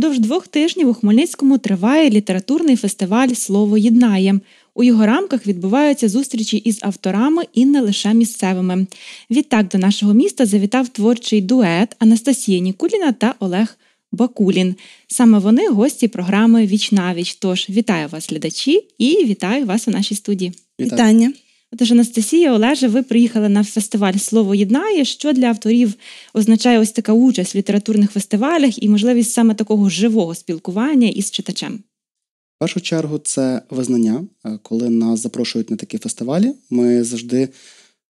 Продовж двох тижнів у Хмельницькому триває літературний фестиваль Слово єднає. У його рамках відбуваються зустрічі із авторами і не лише місцевими. Відтак до нашого міста завітав творчий дует Анастасія Нікуліна та Олег Бакулін. Саме вони гості програми Віч на віч. Тож вітаю вас, глядачі, і вітаю вас у нашій студії. Вітання. Тож, Анастасія Олеже, ви приїхали на фестиваль Слово єднає, що для авторів означає ось така участь в літературних фестивалях і можливість саме такого живого спілкування із читачем. В першу чергу це визнання, е, коли нас запрошують на такі фестивалі. Ми завжди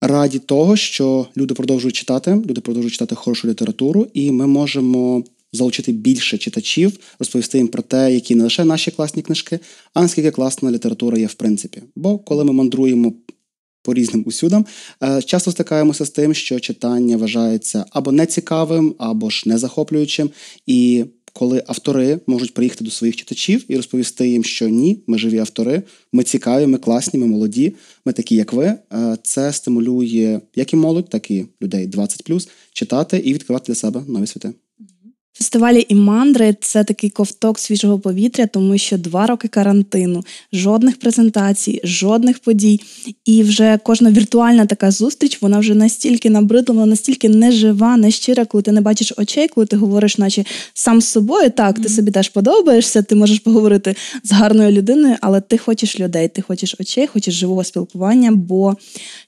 раді того, що люди продовжують читати, люди продовжують читати хорошу літературу, і ми можемо. Залучити більше читачів, розповісти їм про те, які не лише наші класні книжки, а наскільки класна література є в принципі. Бо коли ми мандруємо по різним усюдам. Е, часто стикаємося з тим, що читання вважається або нецікавим, або ж незахоплюючим. І коли автори можуть приїхати до своїх читачів і розповісти їм, що ні, ми живі автори, ми цікаві, ми класні, ми молоді, ми такі, як ви, е, це стимулює як і молодь, так і людей 20+, читати і відкривати для себе нові світи. Фестивалі і мандри це такий ковток свіжого повітря, тому що два роки карантину, жодних презентацій, жодних подій. І вже кожна віртуальна така зустріч, вона вже настільки набридла, настільки нежива, не щира, коли ти не бачиш очей, коли ти говориш, наче сам з собою. Так, ти собі теж подобаєшся, ти можеш поговорити з гарною людиною, але ти хочеш людей, ти хочеш очей, хочеш живого спілкування, бо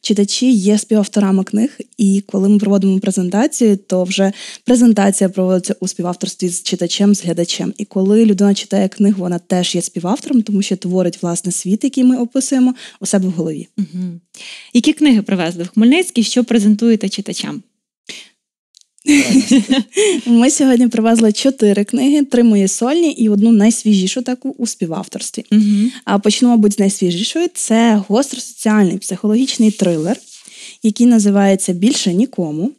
читачі є співавторами книг. І коли ми проводимо презентацію, то вже презентація проводиться у співавторстві з читачем, з глядачем. І коли людина читає книгу, вона теж є співавтором, тому що творить власне світ, який ми описуємо у себе в голові. Угу. Які книги привезли в Хмельницький, що презентуєте читачам? Ми сьогодні привезли чотири книги: три мої сольні і одну найсвіжішу таку у співавторстві. А почнемо, мабуть, з найсвіжішої це гостросоціальний психологічний трилер, який називається Більше нікому.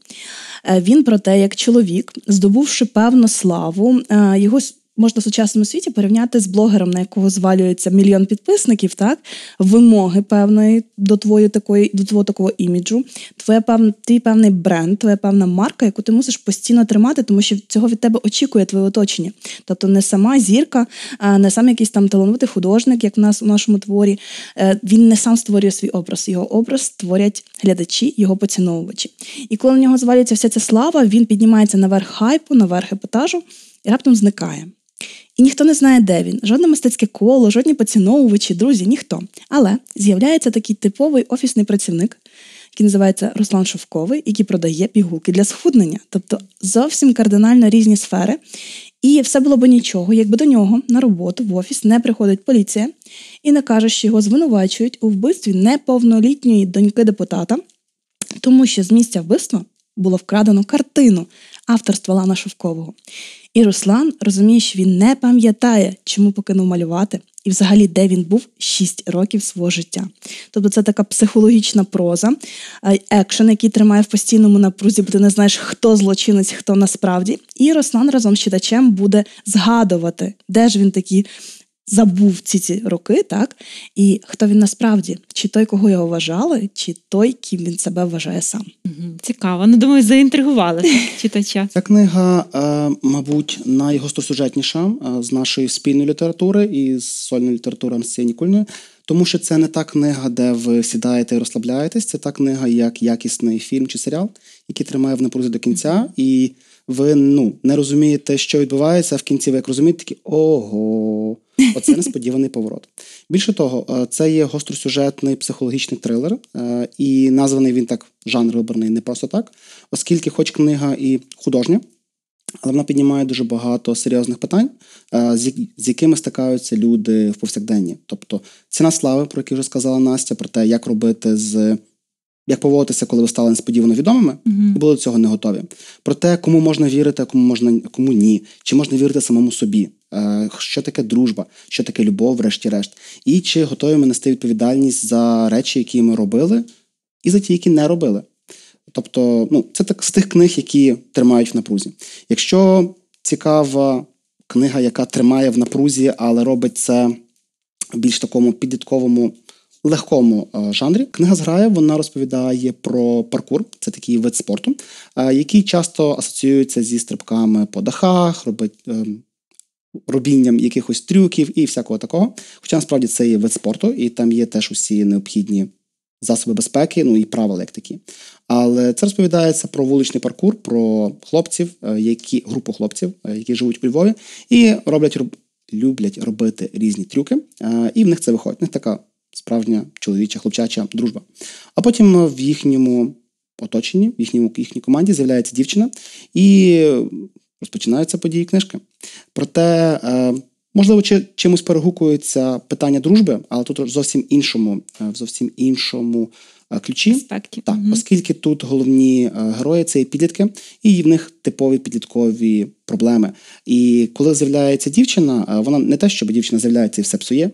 Е, він про те, як чоловік, здобувши певну славу, е, його можна в сучасному світі порівняти з блогером, на якого звалюється мільйон підписників, так вимоги певної до твоєї такої, до твого такого іміджу, твоя певна, твій певний бренд, твоя певна марка, яку ти мусиш постійно тримати, тому що цього від тебе очікує твоє оточення. Тобто не сама зірка, не сам якийсь там талановитий художник, як в нас у нашому творі. Е, він не сам створює свій образ, його образ створять глядачі, його поціновувачі. І коли на нього звалюється вся ця слава, він піднімається наверх хайпу, наверх епатажу і раптом зникає. І ніхто не знає, де він, жодне мистецьке коло, жодні поціновувачі, друзі, ніхто. Але з'являється такий типовий офісний працівник, який називається Руслан Шовковий, який продає пігулки для схуднення, тобто зовсім кардинально різні сфери. І все було б нічого, якби до нього на роботу в офіс не приходить поліція і не каже, що його звинувачують у вбивстві неповнолітньої доньки депутата, тому що з місця вбивства було вкрадено картину авторства Лана Шовкового. І Руслан розуміє, що він не пам'ятає, чому покинув малювати, і взагалі де він був 6 років свого життя. Тобто це така психологічна проза, е, екшен, який тримає в постійному напрузі, бо ти не знаєш, хто злочинець, хто насправді. І Руслан разом з читачем буде згадувати, де ж він такі забув ці ці роки, так? І хто він насправді? Чи той, кого його вважали, чи той, ким він себе вважає сам? Цікаво. Ну, думаю, заінтригували читача. Ця книга, е, мабуть, найгостросюжетніша е, з нашої спільної літератури і з сольної літератури Ансенікульної. Тому що це не та книга, де ви сідаєте і розслабляєтесь. Це та книга, як якісний фільм чи серіал, який тримає в напрузі до кінця. І ви ну не розумієте, що відбувається а в кінці. Ви як розумієте, такі ого, оце несподіваний поворот. Більше того, е, це є гостросюжетний психологічний трилер, е, і названий він так жанр вибраний не просто так, оскільки, хоч книга і художня. Але вона піднімає дуже багато серйозних питань, е, з якими стикаються люди в повсякденні. Тобто ціна слави, про яку вже сказала Настя, про те, як робити з як поводитися, коли ви стали несподівано відомими, uh-huh. і були до цього не готові. Про те, кому можна вірити, кому можна кому ні, чи можна вірити самому собі, е, що таке дружба, що таке любов, врешті-решт, і чи готові ми нести відповідальність за речі, які ми робили, і за ті, які не робили. Тобто, ну це так з тих книг, які тримають в напрузі. Якщо цікава книга, яка тримає в напрузі, але робить це в більш такому підлітковому легкому е, жанрі. Книга зграя вона розповідає про паркур, це такий вид спорту, е, який часто асоціюється зі стрибками по дахах, робить. Е, робінням якихось трюків і всякого такого. Хоча насправді це є вид спорту, і там є теж усі необхідні засоби безпеки, ну і правила, як такі. Але це розповідається про вуличний паркур, про хлопців, які групу хлопців, які живуть у Львові, і роблять роб, люблять робити різні трюки. І в них це виходить. У них така справжня чоловіча, хлопчача дружба. А потім е, в їхньому оточенні, в їхньому їхній команді з'являється дівчина і розпочинаються події книжки. Проте, е, можливо, чимось перегукується питання дружби, але тут в зовсім іншому, в е, зовсім іншому ключі, аспектів. Так, угу. оскільки тут головні е, герої це і підлітки, і в них типові підліткові проблеми. І коли з'являється дівчина, е, вона не те, щоб дівчина з'являється і все псує,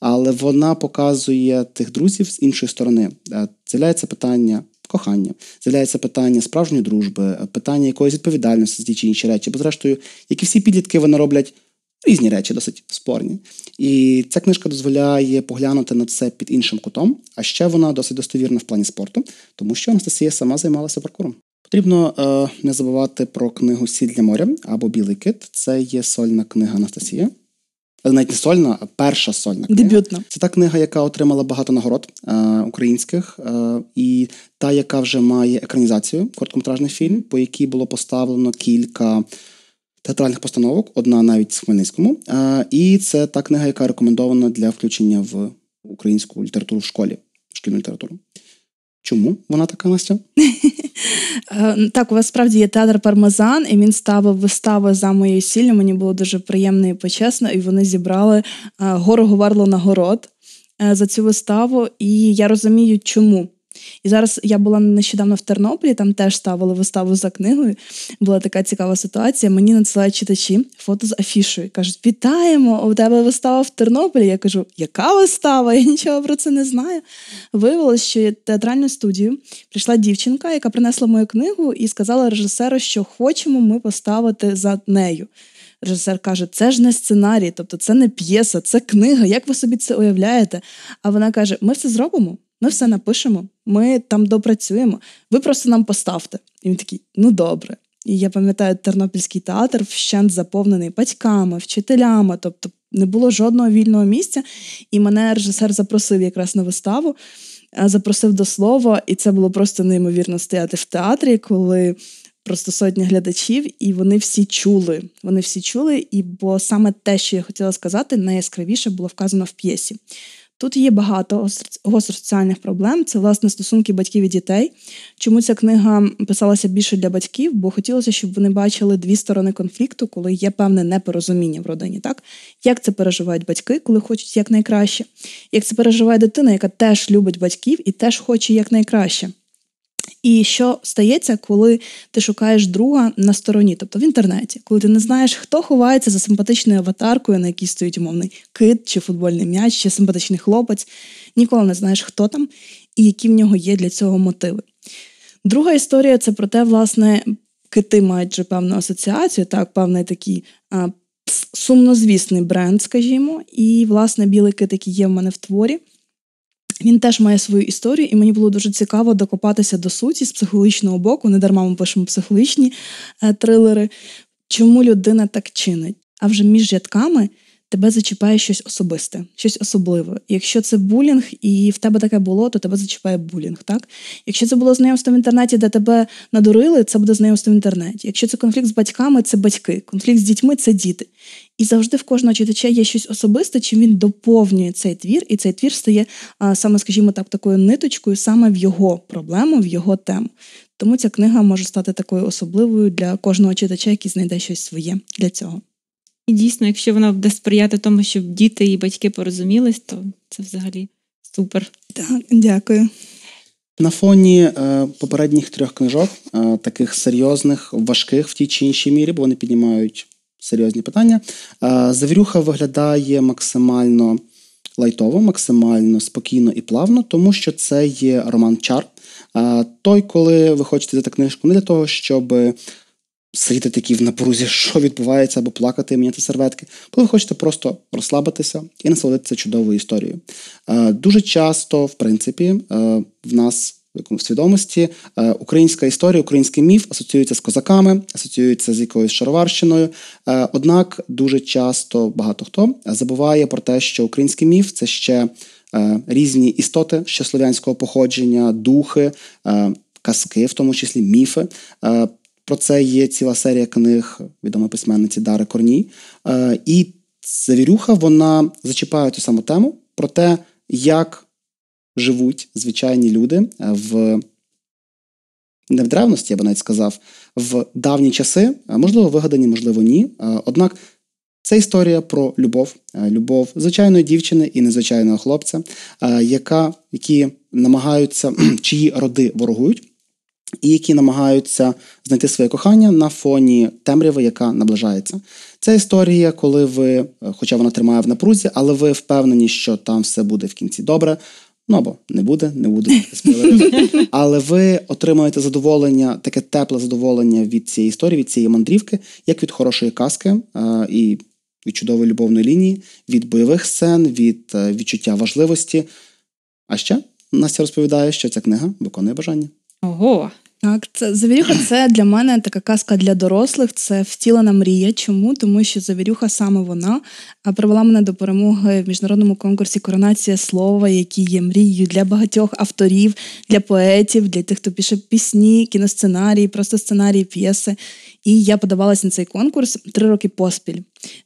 але вона показує тих друзів з іншої сторони. Е, з'являється питання. Кохання, з'являється питання справжньої дружби, питання якоїсь відповідальності за ті чи інші речі. Бо, зрештою, як і всі підлітки, вони роблять різні речі, досить спорні. І ця книжка дозволяє поглянути на це під іншим кутом. А ще вона досить достовірна в плані спорту, тому що Анастасія сама займалася паркуром. Потрібно е, не забувати про книгу Сіль для моря або Білий кит. Це є сольна книга Анастасії. Е, навіть не сольна, а перша сольна книга. Дебютна. Це та книга, яка отримала багато нагород е, українських, е, і та, яка вже має екранізацію, короткометражний фільм, по якій було поставлено кілька театральних постановок, одна навіть в Хмельницькому. І це та книга, яка рекомендована для включення в українську літературу в школі, шкільну літературу. Чому вона така Настя? Е, так, у вас справді є театр Пармезан, і він ставив вистави за моєю сіллю. Мені було дуже приємно і почесно, і вони зібрали е, гору Говарло нагород е, за цю виставу. І я розумію, чому. І зараз я була нещодавно в Тернополі, там теж ставили виставу за книгою. Була така цікава ситуація. Мені надсилають читачі фото з афішою. Кажуть, вітаємо! У тебе вистава в Тернополі. Я кажу, яка вистава? Я нічого про це не знаю. Виявилось, що я театральну студію прийшла дівчинка, яка принесла мою книгу і сказала режисеру, що хочемо ми поставити за нею. Режисер каже, це ж не сценарій, тобто це не п'єса, це книга. Як ви собі це уявляєте? А вона каже: Ми все зробимо. Ми ну, все напишемо, ми там допрацюємо. Ви просто нам поставте. І він такий, ну добре. І я пам'ятаю, Тернопільський театр вщент заповнений батьками, вчителями, тобто не було жодного вільного місця. І мене режисер запросив якраз на виставу, е, запросив до слова, і це було просто неймовірно стояти в театрі, коли просто сотня глядачів, і вони всі чули. Вони всі чули, і бо саме те, що я хотіла сказати, найяскравіше було вказано в п'єсі. Тут є багато гостросоціальних проблем. Це власне стосунки батьків і дітей. Чому ця книга писалася більше для батьків? Бо хотілося, щоб вони бачили дві сторони конфлікту, коли є певне непорозуміння в родині. Так як це переживають батьки, коли хочуть якнайкраще, як це переживає дитина, яка теж любить батьків і теж хоче якнайкраще. І що стається, коли ти шукаєш друга на стороні, тобто в інтернеті, коли ти не знаєш, хто ховається за симпатичною аватаркою, на якій стоїть умовний кит, чи футбольний м'яч, чи симпатичний хлопець, ніколи не знаєш, хто там і які в нього є для цього мотиви. Друга історія це про те, власне, кити мають вже певну асоціацію, так, певний такий а, сумнозвісний бренд, скажімо, і, власне, білий кит, який є в мене в творі. Він теж має свою історію, і мені було дуже цікаво докопатися до суті з психологічного боку. Не дарма ми пишемо психологічні е, трилери. Чому людина так чинить? А вже між рядками тебе зачіпає щось особисте, щось особливе. Якщо це булінг, і в тебе таке було, то тебе зачіпає булінг. так? Якщо це було знайомство в інтернеті, де тебе надурили, це буде знайомство в інтернеті. Якщо це конфлікт з батьками, це батьки, конфлікт з дітьми це діти. І завжди в кожного читача є щось особисте, чим він доповнює цей твір, і цей твір стає саме, скажімо так, такою ниточкою саме в його проблему, в його тему. Тому ця книга може стати такою особливою для кожного читача, який знайде щось своє для цього. І дійсно, якщо вона буде сприяти тому, щоб діти і батьки порозумілись, то це взагалі супер. Так, дякую. На фоні е, попередніх трьох книжок, е, таких серйозних, важких в тій чи іншій мірі, бо вони піднімають серйозні питання. Е, Завірюха виглядає максимально лайтово, максимально спокійно і плавно, тому що це є роман Чар. Е, той, коли ви хочете взяти книжку, не для того, щоб сидіти такі в напрузі, що відбувається, або плакати, міняти серветки, коли ви хочете просто розслабитися і насолодитися чудовою історією. Е, дуже часто, в принципі, в нас свідомості е, українська історія, український міф асоціюється з козаками, асоціюється з якоюсь шароварщиною. Е, однак дуже часто багато хто забуває про те, що український міф це ще е, різні істоти ще слов'янського походження, духи, казки, в тому числі міфи. Про це є ціла серія книг відомої письменниці Дари Корній. І завірюха вона зачіпає ту саму тему про те, як живуть звичайні люди е, в не в древності, я би навіть сказав, в давні часи, е, можливо, вигадані, можливо, ні. Е, однак це історія про любов, любов звичайної дівчини і незвичайного хлопця, яка, які намагаються, чиї роди ворогують. І які намагаються знайти своє кохання на фоні темряви, яка наближається. Це історія, коли ви, хоча вона тримає в напрузі, але ви впевнені, що там все буде в кінці добре. Ну або не буде, не буду спойлерити. Але ви отримаєте задоволення, таке тепле задоволення від цієї історії, від цієї мандрівки, як від хорошої казки е, і від чудової любовної лінії, від бойових сцен, від е, відчуття важливості. А ще Настя розповідає, що ця книга виконує бажання. Ого, так, це завірюха це для мене така казка для дорослих, це втілена мрія. Чому? Тому що завірюха саме вона привела мене до перемоги в міжнародному конкурсі Коронація слова, який є мрією для багатьох авторів, для поетів, для тих, хто пише пісні, кіносценарії, просто сценарії, п'єси. І я подавалася на цей конкурс три роки поспіль.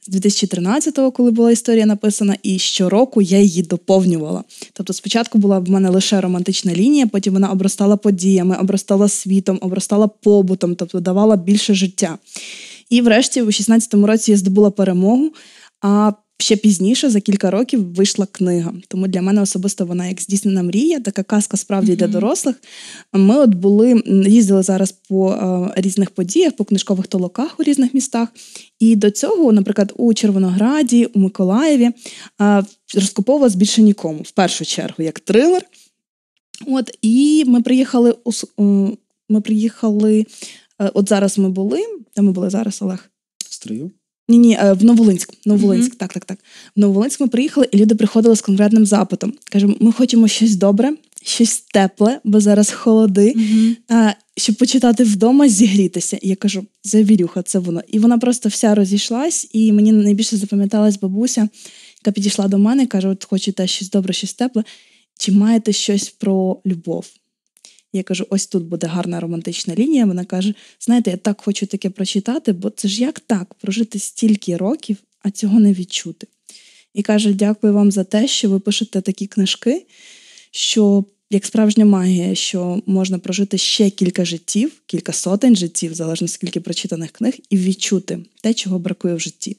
З 2013-го, коли була історія написана, і щороку я її доповнювала. Тобто, спочатку була в мене лише романтична лінія, потім вона обростала подіями, обростала світом, обростала побутом, тобто давала більше життя. І, врешті, у 2016 році я здобула перемогу. А Ще пізніше, за кілька років, вийшла книга. Тому для мене особисто вона як здійснена мрія, така казка справді mm-hmm. для дорослих. Ми от були, їздили зараз по е, різних подіях, по книжкових толоках у різних містах. І до цього, наприклад, у Червонограді, у Миколаєві е, розкуповувалась більше нікому, в першу чергу, як трилер. От, І ми приїхали у, е, ми приїхали. Е, от зараз ми були, де ми були зараз, Олег? Стрию. Ні, ні, е, в Новолинськ. Новолинськ, mm-hmm. так, так, так. В Новолинськ ми приїхали, і люди приходили з конкретним запитом. Кажемо, ми хочемо щось добре, щось тепле, бо зараз холоди, mm-hmm. а, щоб почитати вдома, зігрітися. І я кажу, завірюха, це воно. І вона просто вся розійшлась, і мені найбільше запам'яталась бабуся, яка підійшла до мене, і каже: От хочете щось добре, щось тепле. Чи маєте щось про любов? Я кажу: ось тут буде гарна романтична лінія. Вона каже: знаєте, я так хочу таке прочитати, бо це ж як так прожити стільки років, а цього не відчути. І каже: Дякую вам за те, що ви пишете такі книжки, що як справжня магія, що можна прожити ще кілька життів, кілька сотень життів, залежно скільки прочитаних книг, і відчути те, чого бракує в житті.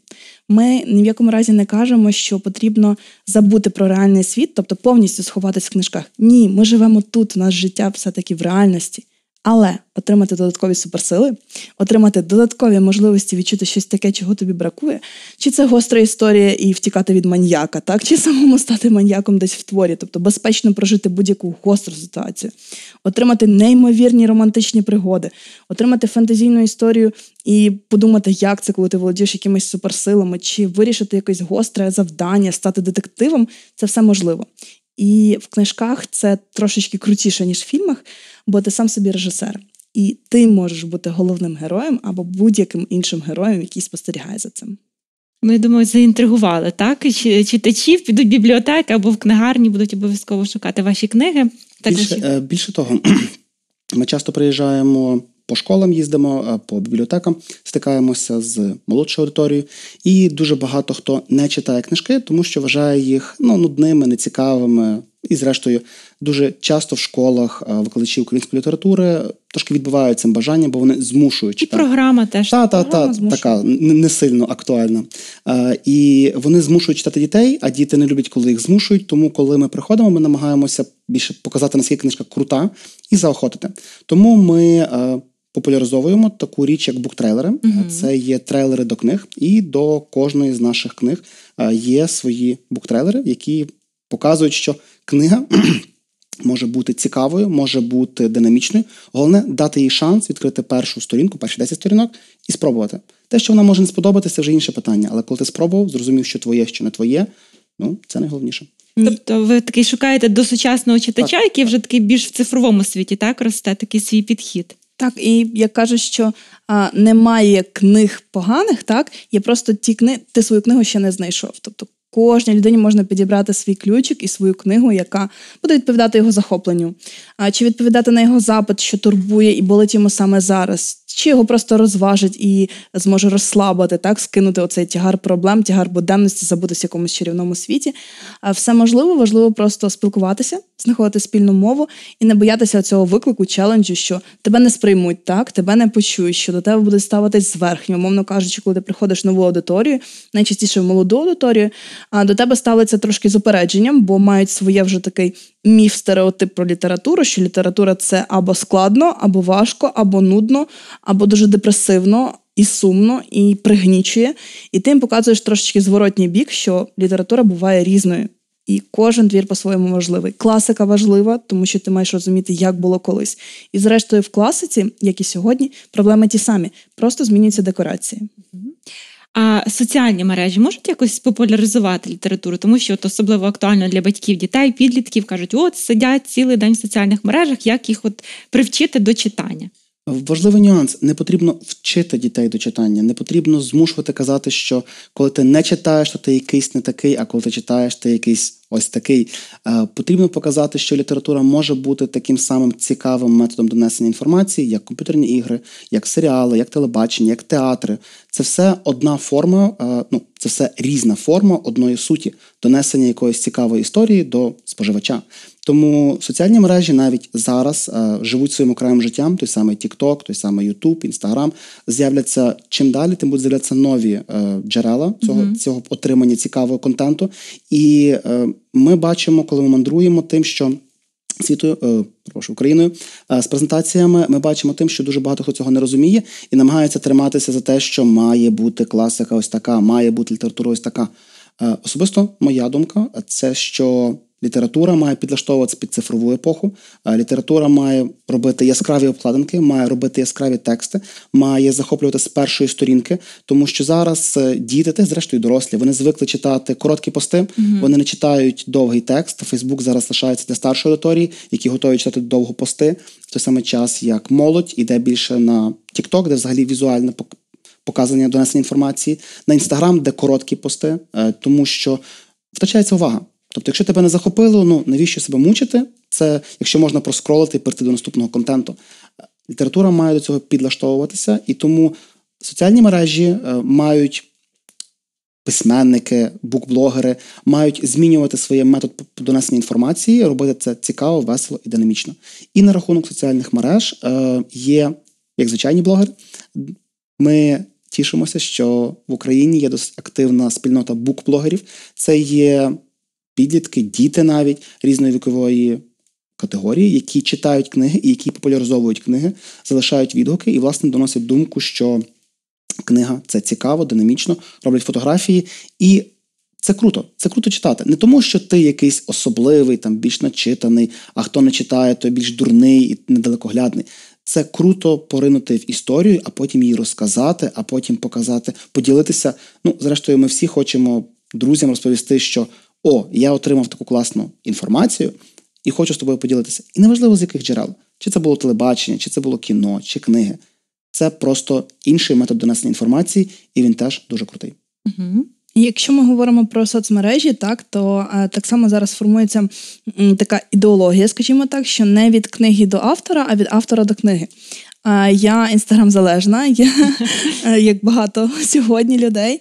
Ми ні в якому разі не кажемо, що потрібно забути про реальний світ, тобто повністю сховатись в книжках. Ні, ми живемо тут. У нас життя все таки в реальності. Але отримати додаткові суперсили, отримати додаткові можливості відчути щось таке, чого тобі бракує, чи це гостра історія і втікати від маньяка, так чи самому стати маньяком десь в творі, тобто безпечно прожити будь-яку гостру ситуацію, отримати неймовірні романтичні пригоди, отримати фантазійну історію і подумати, як це, коли ти володієш якимись суперсилами, чи вирішити якесь гостре завдання, стати детективом це все можливо. І в книжках це трошечки крутіше ніж в фільмах бо ти сам собі режисер, і ти можеш бути головним героєм або будь-яким іншим героєм, який спостерігає за цим. Ми ну, думаю, заінтригували так. Читачів підуть в бібліотеки або в книгарні будуть обов'язково шукати ваші книги. Так більше, ваші... Е, більше того, ми часто приїжджаємо. По школам їздимо, е, по бібліотекам стикаємося з молодшою аудиторією, і дуже багато хто не читає книжки, тому що вважає їх ну нудними, нецікавими, і, зрештою, дуже часто в школах е, викладачі української літератури трошки відбувають цим бажанням, бо вони змушують читати. І програма теж та, та, та, така не сильно актуальна. Е, і вони змушують читати дітей, а діти не люблять, коли їх змушують. Тому, коли ми приходимо, ми намагаємося більше показати, наскільки книжка крута, і заохотити. Тому ми. Е, популяризовуємо таку річ, як буктрейлери. Uh-huh. Це є трейлери до книг, і до кожної з наших книг є свої буктрейлери, які показують, що книга може бути цікавою, може бути динамічною. Головне дати їй шанс відкрити першу сторінку, перші 10 сторінок і спробувати. Те, що вона може не сподобатися, вже інше питання. Але коли ти спробував, зрозумів, що твоє, що не твоє, ну це найголовніше. Тобто ви такий шукаєте до сучасного читача, так, який вже такий більш в цифровому світі, так росте такий свій підхід. Так, і я кажу, що а, немає книг поганих, так є просто ті книги, ти свою книгу ще не знайшов. Тобто Кожній людині можна підібрати свій ключик і свою книгу, яка буде відповідати його захопленню, а чи відповідати на його запит, що турбує і болить йому саме зараз чи його просто розважить і зможе розслабити, так, скинути оцей тягар проблем, тягар буденності, забутися в якомусь чарівному світі. Все можливо, важливо просто спілкуватися, знаходити спільну мову і не боятися цього виклику, челенджу, що тебе не сприймуть, так, тебе не почують, що до тебе буде ставитись зверхньо, умовно кажучи, коли ти приходиш в нову аудиторію, найчастіше в молоду аудиторію, а до тебе ставляться трошки з упередженням, бо мають своє вже такий міф стереотип про літературу, що література це або складно, або важко, або нудно, або дуже депресивно. І сумно, і пригнічує, і ти їм показуєш трошечки зворотній бік, що література буває різною, і кожен двір по-своєму важливий. Класика важлива, тому що ти маєш розуміти, як було колись. І зрештою, в класиці, як і сьогодні, проблеми ті самі, просто змінюються декорації. А соціальні мережі можуть якось популяризувати літературу, тому що от особливо актуально для батьків, дітей, підлітків кажуть, от сидять цілий день в соціальних мережах, як їх от привчити до читання. Важливий нюанс: не потрібно вчити дітей до читання, не потрібно змушувати казати, що коли ти не читаєш, то ти якийсь не такий, а коли ти читаєш, ти якийсь ось такий. Е, потрібно показати, що література може бути таким самим цікавим методом донесення інформації, як комп'ютерні ігри, як серіали, як телебачення, як театри. Це все одна форма, е, ну це все різна форма одної суті, донесення якоїсь цікавої історії до споживача. Тому соціальні мережі навіть зараз е, живуть своїм окремим життям, той самий TikTok, той самий YouTube, Instagram, з'являться чим далі, тим будуть з'являтися нові е, джерела цього mm-hmm. цього отримання цікавого контенту. І е, ми бачимо, коли ми мандруємо тим, що світою е, прошу Україною е, з презентаціями ми бачимо тим, що дуже багато хто цього не розуміє і намагається триматися за те, що має бути класика, ось така, має бути література, ось така. Е, особисто моя думка це що. Література має підлаштовуватися під цифрову епоху. Е, література має робити яскраві обкладинки, має робити яскраві тексти, має захоплювати з першої сторінки, тому що зараз е, діти, та зрештою дорослі, вони звикли читати короткі пости, mm вони не читають довгий текст. Фейсбук зараз лишається для старшої аудиторії, які готові читати довго пости в той самий час, як молодь іде більше на TikTok, де взагалі візуальне показання донесення інформації, на інстаграм, де короткі пости, е, тому що втрачається увага. Тобто, якщо тебе не захопило, ну навіщо себе мучити? Це якщо можна проскролити і перейти до наступного контенту. Е, література має до цього підлаштовуватися, і тому соціальні мережі е, мають письменники, букблогери мають змінювати своє метод донесення інформації, робити це цікаво, весело і динамічно. І на рахунок соціальних мереж е, є, як звичайні блогери, ми. Тішимося, що в Україні є досить активна спільнота букблогерів. Це є підлітки, діти навіть різної вікової категорії, які читають книги і які популяризовують книги, залишають відгуки і, власне, доносять думку, що книга це цікаво, динамічно, роблять фотографії. І це круто, це круто читати. Не тому, що ти якийсь особливий, там більш начитаний, а хто не читає, то більш дурний і недалекоглядний. Це круто поринути в історію, а потім її розказати, а потім показати, поділитися. Ну, зрештою, ми всі хочемо друзям розповісти, що о, я отримав таку класну інформацію і хочу з тобою поділитися. І неважливо з яких джерел, чи це було телебачення, чи це було кіно, чи книги. Це просто інший метод донесення інформації, і він теж дуже крутий. Угу. Якщо ми говоримо про соцмережі, так то е, так само зараз формується м, така ідеологія, скажімо так, що не від книги до автора, а від автора до книги. Е, я інстаграм залежна, я, е, як багато сьогодні людей.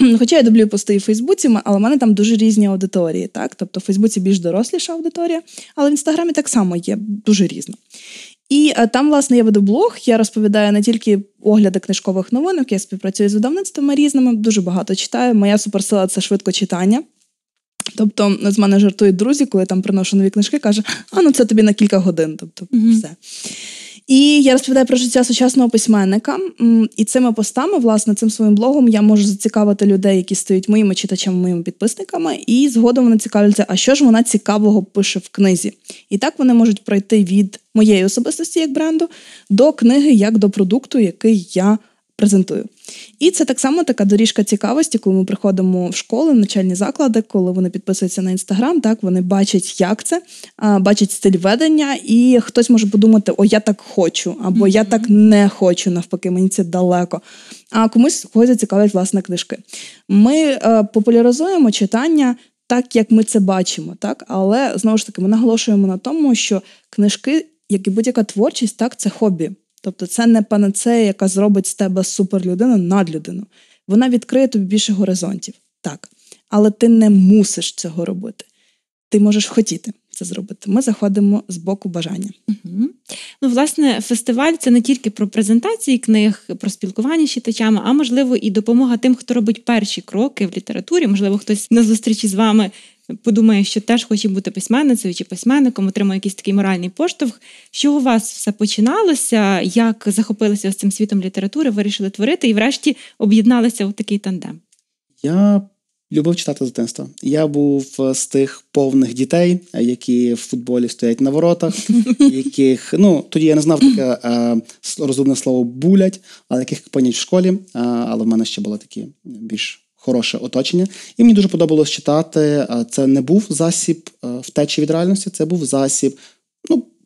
Хоча я дублюю пости і в Фейсбуці, але в мене там дуже різні аудиторії. так? Тобто в Фейсбуці більш доросліша аудиторія, але в Інстаграмі так само є дуже різно. І е, там, власне, я веду блог. Я розповідаю не тільки огляди книжкових новинок, я співпрацюю з видавництвами різними, дуже багато читаю. Моя суперсила це швидко читання. Тобто з мене жартують друзі, коли я там приношу нові книжки, каже: а ну це тобі на кілька годин. Тобто, mm-hmm. все. І я розповідаю про життя сучасного письменника. І цими постами, власне, цим своїм блогом я можу зацікавити людей, які стають моїми читачами, моїми підписниками, і згодом вони цікавляться, а що ж вона цікавого пише в книзі. І так вони можуть пройти від моєї особистості як бренду до книги як до продукту, який я презентую. І це так само така доріжка цікавості, коли ми приходимо в школи, в начальні заклади, коли вони підписуються на інстаграм, так вони бачать, як це, бачать стиль ведення, і хтось може подумати, о, я так хочу, або я так не хочу, навпаки, мені це далеко. А комусь когось зацікавлять власне книжки. Ми е, популяризуємо читання. Так, як ми це бачимо, так але знову ж таки ми наголошуємо на тому, що книжки, як і будь-яка творчість, так це хобі. Тобто, це не панацея, яка зробить з тебе суперлюдину надлюдину. Вона відкриє тобі більше горизонтів, так. Але ти не мусиш цього робити. Ти можеш хотіти це зробити. Ми заходимо з боку бажання. Угу. Ну, власне, фестиваль це не тільки про презентації книг, про спілкування з читачами, а можливо, і допомога тим, хто робить перші кроки в літературі. Можливо, хтось на зустрічі з вами подумає, що теж хоче бути письменницею чи письменником, отримує якийсь такий моральний поштовх. Що у вас все починалося? Як захопилися з цим світом літератури, вирішили творити і, врешті, об'єдналися у такий тандем? Я любив читати з дитинства. Я був з тих повних дітей, які в футболі стоять на воротах, яких ну тоді я не знав таке розумне слово булять, але яких понять в школі. Але в мене ще були такі більш хороше оточення. І мені дуже подобалось читати. Е, це не був засіб е, втечі від реальності, це був засіб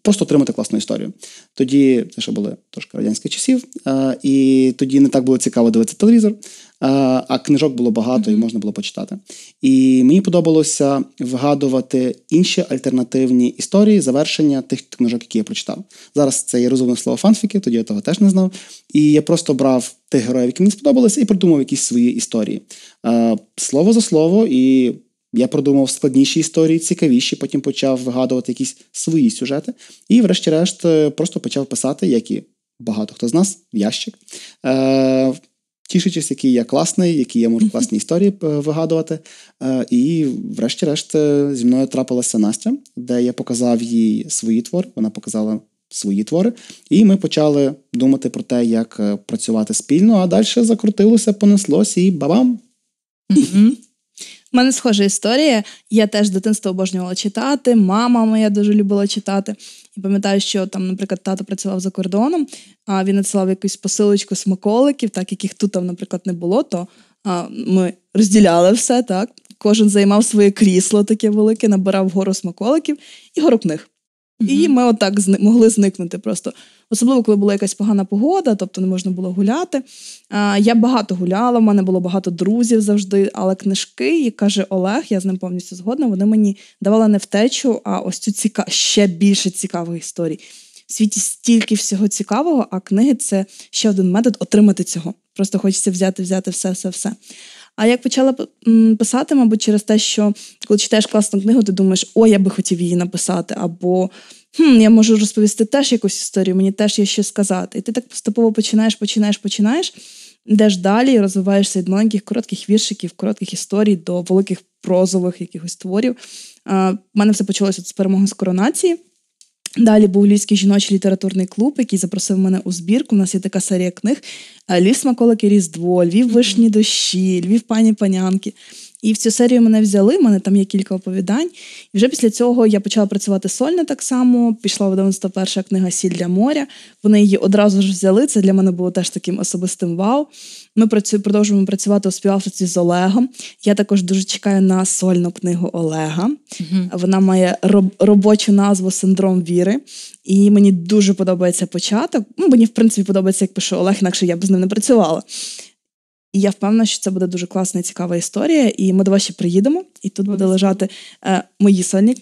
просто отримати класну історію. Тоді це ще були трошки радянських часів, і тоді не так було цікаво дивитися телевізор, а книжок було багато і можна було почитати. І мені подобалося вигадувати інші альтернативні історії, завершення тих книжок, які я прочитав. Зараз це є розумне слово фанфіки, тоді я того теж не знав. І я просто брав тих героїв, які мені сподобалися, і придумав якісь свої історії слово за слово і. Я продумав складніші історії, цікавіші, потім почав вигадувати якісь свої сюжети. І, врешті-решт, е, просто почав писати, як і багато хто з нас, в ящик. Е, Тішичись, який я класний, які я можу класні історії е, вигадувати. Е, і, врешті-решт, е, зі мною трапилася Настя, де я показав їй свої твори. Вона показала свої твори. І ми почали думати про те, як працювати спільно, а далі закрутилося, понеслося і бабам! У мене схожа історія. Я теж дитинство обожнювала читати. Мама моя дуже любила читати. І пам'ятаю, що там, наприклад, тато працював за кордоном, а він надсилав якусь посилочку смаколиків, так яких тут, там, наприклад, не було, то а, ми розділяли все так. Кожен займав своє крісло таке велике, набирав гору смаколиків і гору книг. mm І ми отак зни- могли зникнути просто особливо коли була якась погана погода, тобто не можна було гуляти. Я багато гуляла, в мене було багато друзів завжди, але книжки, і каже Олег, я з ним повністю згодна. Вони мені давали не втечу, а ось цю ціка... ще більше цікавих історій. В світі стільки всього цікавого, а книги це ще один метод отримати цього. Просто хочеться взяти, взяти все, все, все. А як почала писати, мабуть, через те, що коли читаєш класну книгу, ти думаєш, о, я би хотів її написати, або хм, я можу розповісти теж якусь історію, мені теж є що сказати. І ти так поступово починаєш, починаєш, починаєш, йдеш далі розвиваєшся від маленьких коротких віршиків, коротких історій до великих прозових якихось творів. У мене все почалося з перемоги з коронації. Далі був Львівський жіночий літературний клуб, який запросив мене у збірку. У нас є така серія книг: Львів смаколики Різдво, Львів вишні дощі, Львів пані панянки. І в цю серію мене взяли, мене там є кілька оповідань. І вже після цього я почала працювати сольно так само. Пішла в 91-ша книга Сіль для моря. Вони її одразу ж взяли. Це для мене було теж таким особистим вау. Ми працю, продовжуємо працювати у співавторстві з Олегом. Я також дуже чекаю на сольну книгу Олега. Угу. Вона має робочу назву Синдром віри. І мені дуже подобається початок. Ну, Мені, в принципі, подобається, як пише Олег, інакше я б з ним не працювала. І я впевнена, що це буде дуже класна і цікава історія. І ми до вас ще приїдемо, і тут буде лежати е, мої сольні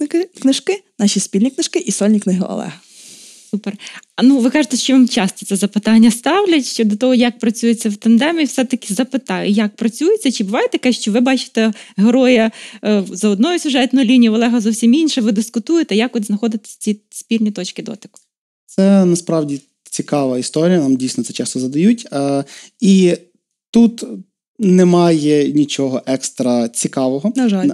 книжки, наші спільні книжки і сольні книги Олега. Супер. А ну ви кажете, що вам часто це запитання ставлять щодо того, як працюється в тандемі, все-таки запитаю, як працюється? Чи буває таке, що ви бачите героя е, за одною сюжетною лінією, Олега зовсім інше, ви дискутуєте, як от знаходити ці спільні точки дотику? Це насправді цікава історія, нам дійсно це часто задають. Е, і Тут немає нічого екстра цікавого. На жаль,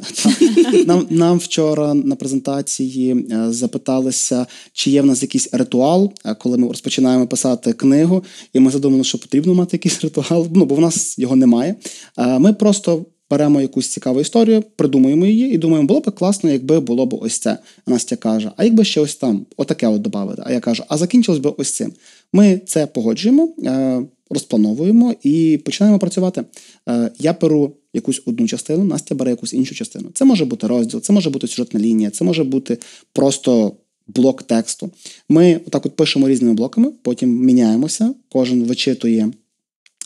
нам нам вчора на презентації е, запиталися, чи є в нас якийсь ритуал, е, коли ми розпочинаємо писати книгу, і ми задумали, що потрібно мати якийсь ритуал. Ну бо в нас його немає. Е, ми просто беремо якусь цікаву історію, придумуємо її і думаємо, було б класно, якби було б ось це. Настя каже, а якби ще ось там, отаке от додати. А я кажу, а закінчилось би ось цим. Ми це погоджуємо, е, розплановуємо і починаємо працювати. Е, я беру якусь одну частину, Настя бере якусь іншу частину. Це може бути розділ, це може бути сюжетна лінія, це може бути просто. Блок тексту. Ми отак от пишемо різними блоками, потім міняємося, кожен вичитує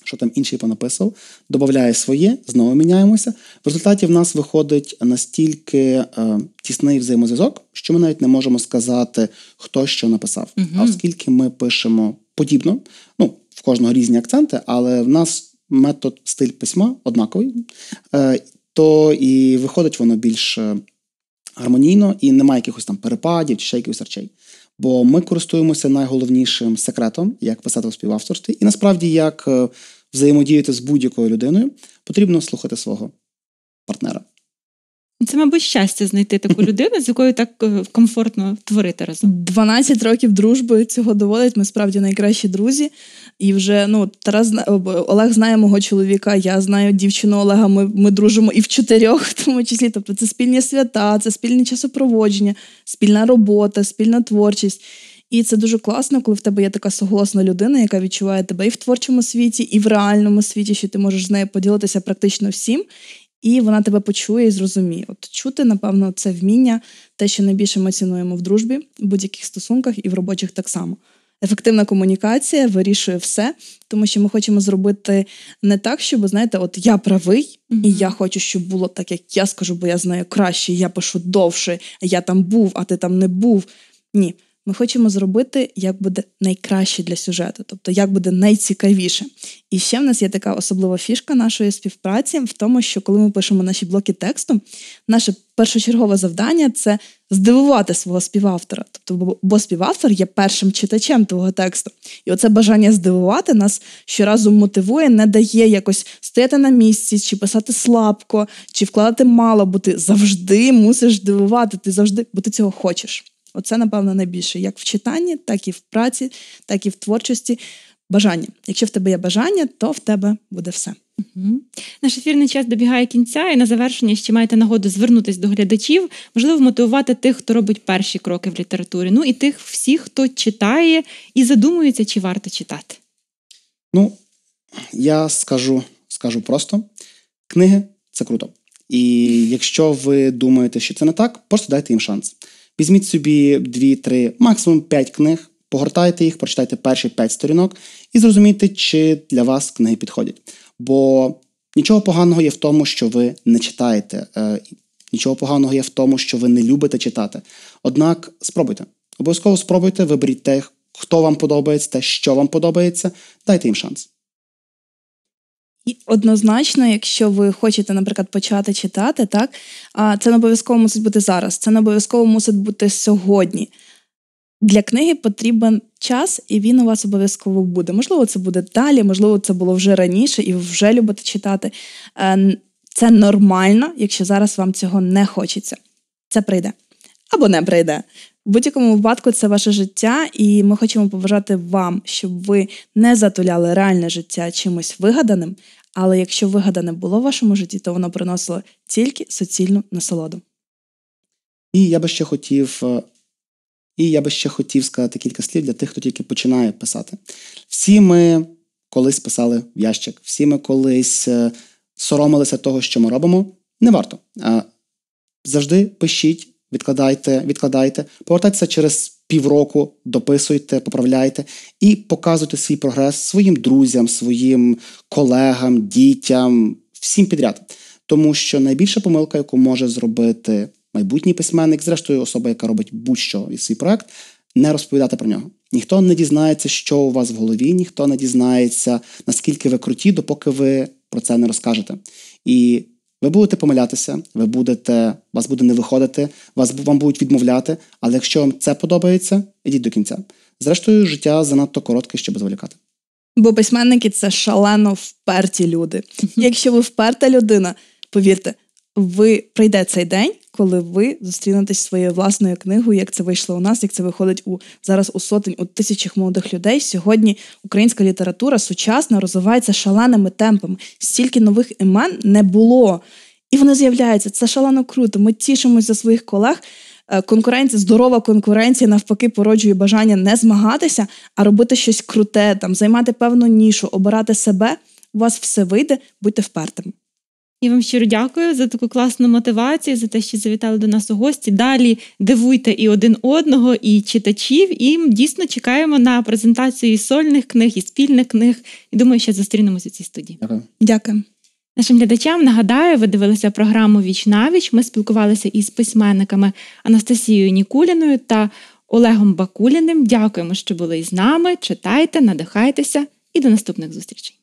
що там інший понаписав, додає своє, знову міняємося. В результаті в нас виходить настільки е, тісний взаємозв'язок, що ми навіть не можемо сказати, хто що написав. Угу. А оскільки ми пишемо подібно, ну в кожного різні акценти, але в нас метод стиль письма однаковий, е, то і виходить воно більш е, гармонійно і немає якихось там перепадів чи ще якихось речей бо ми користуємося найголовнішим секретом, як писати у співавторстві, і насправді як е, взаємодіяти з будь-якою людиною, потрібно слухати свого партнера. Це, мабуть, щастя знайти таку людину, з якою так е, комфортно творити разом. 12 років дружби цього доводить. Ми справді найкращі друзі. І вже ну Тарас Олег знає мого чоловіка, я знаю дівчину Олега. Ми ми дружимо і в чотирьох, в тому числі. Тобто, це спільні свята, це спільне часопроводження, спільна робота, спільна творчість. І це дуже класно, коли в тебе є така согласна людина, яка відчуває тебе і в творчому світі, і в реальному світі, що ти можеш з нею поділитися практично всім і вона тебе почує і зрозуміє. От чути, напевно, це вміння, те, що найбільше ми цінуємо в дружбі, в будь-яких стосунках і в робочих так само. Ефективна комунікація вирішує все, тому що ми хочемо зробити не так, щоб знаєте, от я правий, mm-hmm. і я хочу, щоб було так, як я скажу, бо я знаю краще, я пишу довше, я там був, а ти там не був. Ні, ми хочемо зробити, як буде найкраще для сюжету, тобто як буде найцікавіше. І ще в нас є така особлива фішка нашої співпраці в тому, що коли ми пишемо наші блоки тексту, наше першочергове завдання це здивувати свого співавтора. Тобто, бо співавтор є першим читачем твого тексту. І оце бажання здивувати нас щоразу мотивує, не дає якось стояти на місці, чи писати слабко, чи вкладати мало, бо ти завжди мусиш здивувати, ти завжди, бо ти цього хочеш. Оце, напевно, найбільше як в читанні, так і в праці, так і в творчості. Бажання. Якщо в тебе є бажання, то в тебе буде все. Угу. Наш ефірний час добігає кінця, і на завершення ще маєте нагоду звернутися до глядачів, можливо, мотивувати тих, хто робить перші кроки в літературі. Ну і тих всіх, хто читає і задумується, чи варто читати. Ну, я скажу, скажу просто: книги це круто. І якщо ви думаєте, що це не так, просто дайте їм шанс. Візьміть собі 2-3, максимум 5 книг, погортайте їх, прочитайте перші 5 сторінок і зрозумійте, чи для вас книги підходять. Бо нічого поганого є в тому, що ви не читаєте. Е, нічого поганого є в тому, що ви не любите читати. Однак спробуйте. Обов'язково спробуйте, виберіть те, хто вам подобається, те, що вам подобається, дайте їм шанс. Однозначно, якщо ви хочете, наприклад, почати читати, так а це не обов'язково мусить бути зараз, це не обов'язково мусить бути сьогодні. Для книги потрібен час, і він у вас обов'язково буде. Можливо, це буде далі, можливо, це було вже раніше, і ви вже любите читати. Ем, це нормально, якщо зараз вам цього не хочеться. Це прийде або не прийде. В будь-якому випадку це ваше життя, і ми хочемо побажати вам, щоб ви не затуляли реальне життя чимось вигаданим. Але якщо вигадане було в вашому житті, то воно приносило тільки суцільну насолоду. І я би ще хотів. Е, і я би ще хотів сказати кілька слів для тих, хто тільки починає писати. Всі ми колись писали в ящик, всі ми колись е, соромилися того, що ми робимо. Не варто. Е, завжди пишіть відкладайте, відкладайте, повертайтеся через півроку, дописуйте, поправляйте і показуйте свій прогрес своїм друзям, своїм колегам, дітям, всім підряд. Тому що найбільша помилка, яку може зробити майбутній письменник, зрештою, особа, яка робить будь-що і свій проект, не розповідати про нього. Ніхто не дізнається, що у вас в голові, ніхто не дізнається, наскільки ви круті, допоки ви про це не розкажете. І ви будете помилятися, ви будете, вас буде не виходити, вас вам будуть відмовляти, але якщо вам це подобається, ідіть до кінця. Зрештою, життя занадто коротке, щоб зволікати. Бо письменники це шалено вперті люди. Якщо ви вперта людина, повірте, ви прийде цей день, коли ви зустрінетесь своєю власною книгою, як це вийшло у нас, як це виходить у зараз у сотень, у тисячах молодих людей. Сьогодні українська література сучасна розвивається шаленими темпами. Стільки нових імен не було, і вони з'являються. Це шалено круто. Ми тішимося за своїх колег. Е, конкуренція, здорова конкуренція, навпаки, породжує бажання не змагатися, а робити щось круте, там займати певну нішу, обирати себе. У вас все вийде, будьте впертими. Я вам щиро дякую за таку класну мотивацію, за те, що завітали до нас у гості. Далі дивуйте і один одного, і читачів. І дійсно чекаємо на презентацію і сольних книг, і спільних книг. І думаю, що зустрінемося у цій студії. Дякую. Дякую. Нашим глядачам нагадаю, ви дивилися програму Віч на віч. Ми спілкувалися із письменниками Анастасією Нікуліною та Олегом Бакуліним. Дякуємо, що були із нами. Читайте, надихайтеся і до наступних зустрічей.